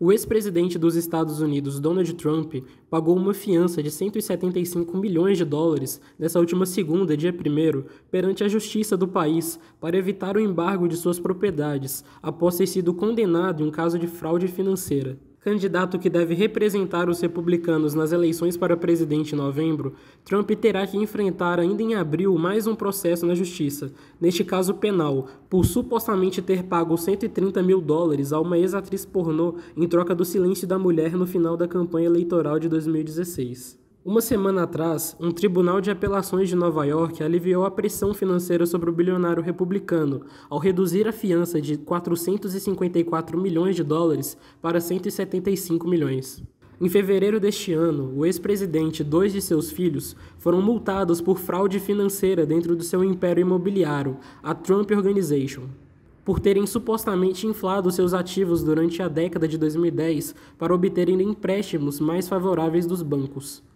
O ex-presidente dos Estados Unidos, Donald Trump, pagou uma fiança de 175 milhões de dólares nessa última segunda, dia 1, perante a justiça do país para evitar o embargo de suas propriedades após ter sido condenado em um caso de fraude financeira candidato que deve representar os republicanos nas eleições para presidente em novembro, Trump terá que enfrentar ainda em abril mais um processo na justiça, neste caso penal, por supostamente ter pago 130 mil dólares a uma ex-atriz pornô em troca do silêncio da mulher no final da campanha eleitoral de 2016. Uma semana atrás, um tribunal de apelações de Nova York aliviou a pressão financeira sobre o bilionário republicano ao reduzir a fiança de 454 milhões de dólares para 175 milhões. Em fevereiro deste ano, o ex-presidente e dois de seus filhos foram multados por fraude financeira dentro do seu império imobiliário, a Trump Organization, por terem supostamente inflado seus ativos durante a década de 2010 para obterem empréstimos mais favoráveis dos bancos.